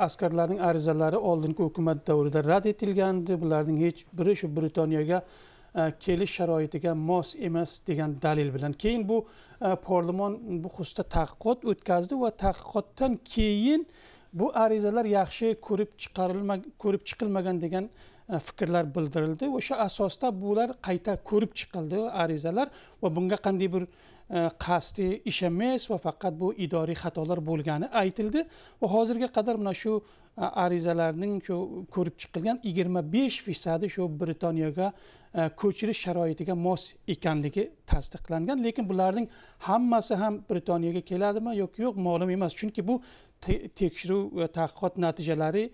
askarlarning arizalari oldingi hukumat davrida rad etilgandi bularning hech biri shu britaniyaga e, kelish sharoitiga mos emas degan dalil bilan keyin bu e, parlamon bu xususda tadqiqot o'tkazdi va taqiqotdan keyin bu arizalar yaxshi ko'rib chiqarilma ko'rib chiqilmagan degan e, fikrlar bildirildi o'sha asosda bular qayta ko'rib chiqildi arizalar va bunga qanday bir e, qasdiy ish emas va faqat bu idoriy xatolar bo'lgani aytildi va hozirga qadar mana shu e, arizalarning shu ko'rib chiqilgan yigirma besh foizadi shu britaniyaga ko'chirish sharoitiga mos ekanligi tasdiqlangan lekin bularning hammasi ham britaniyaga keladimi yoki yo'q ma'lum emas chunki bu tekshiruv va tadqiqot natijalari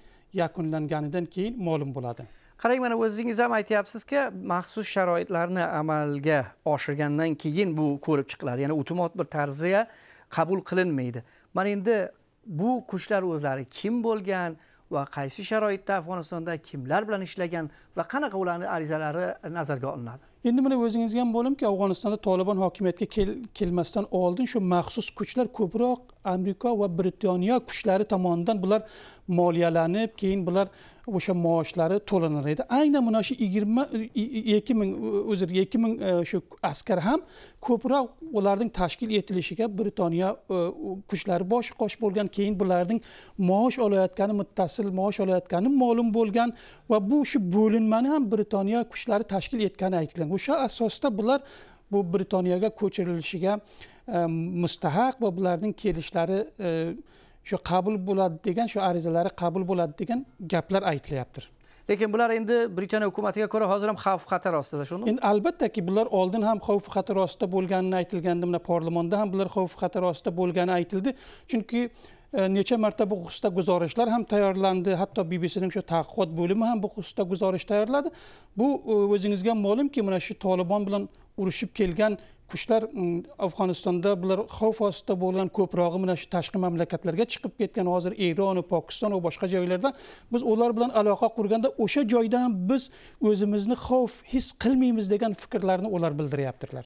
yakunlanganidan keyin ma'lum bo'ladi qarang mana o'zingiz ham aytyapsizki maxsus sharoitlarni amalga oshirgandan keyin bu ko'rib chiqiladi ya'ni ultimot bir tarzda qabul qilinmaydi mana endi bu kuchlar o'zlari kim bo'lgan va qaysi sharoitda afg'onistonda kimlar bilan ishlagan va qanaqa ularni arizalari nazarga olinadi endi mana o'zingizga ham bo'limki afg'onistonda tolibon hokimiyatga kelmasdan oldin shu maxsus kuchlar ko'proq amerika va britaniya kuchlari tomonidan bular moliyalanib keyin bular o'sha maoshlari to'lanar edi aynan mana shu yigirma ikki e, e, ming uzr ikki ming e, shu askar ham ko'proq ularning tashkil etilishiga britaniya kuchlari bosh qosh bo'lgan keyin bularning maosh olayotgani muttasil maosh olayotgani ma'lum bo'lgan va bu shu bo'linmani ham britaniya kuchlari tashkil etgani aytilgan o'sha asosda bular bu britaniyaga ko'chirilishiga e, mustahaq va bularning kelishlari e, shu qabul bo'ladi degan shu arizalari qabul bo'ladi degan gaplar aytilyapti lekin bular endi britaniya hukumatiga ko'ra hozir ham xavf xatar ostida shundami endi albattaki bular oldin ham xavf xatar ostida bo'lganini aytilgandi mana parlamentda ham bular xavf xatar ostida bo'lgani aytildi chunki Э, necha marta bu xususda guzorishlar ham tayyorlandi hatto bbcning shu tadqiqot bo'limi ham bu xususda guzorish tayyorladi bu e, o'zingizga ma'lumki mana shu tolibon bilan urushib kelgan kuchlar mm, afg'onistonda bular xavf ostida bo'lgan ko'prog'i mana shu tashqi mamlakatlarga chiqib ketgan hozir eron pokiston va boshqa joylarda biz ular bilan aloqa qurganda o'sha joyda ham biz o'zimizni xavf his qilmaymiz degan fikrlarni ular bildiryaptilar